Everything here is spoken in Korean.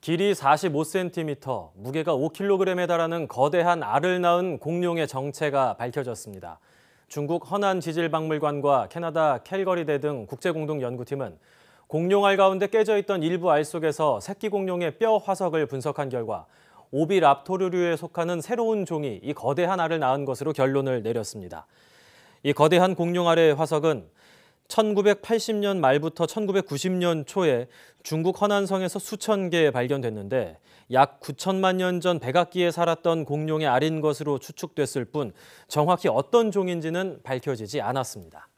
길이 45cm, 무게가 5kg에 달하는 거대한 알을 낳은 공룡의 정체가 밝혀졌습니다. 중국 허난 지질박물관과 캐나다 캘거리대 등 국제공동연구팀은 공룡알 가운데 깨져 있던 일부 알 속에서 새끼 공룡의 뼈 화석을 분석한 결과 오비랍토르류에 속하는 새로운 종이 이 거대한 알을 낳은 것으로 결론을 내렸습니다. 이 거대한 공룡알의 화석은 1980년 말부터 1990년 초에 중국 허난성에서 수천 개 발견됐는데 약 9천만 년 전 백악기에 살았던 공룡의 알인 것으로 추측됐을 뿐 정확히 어떤 종인지는 밝혀지지 않았습니다.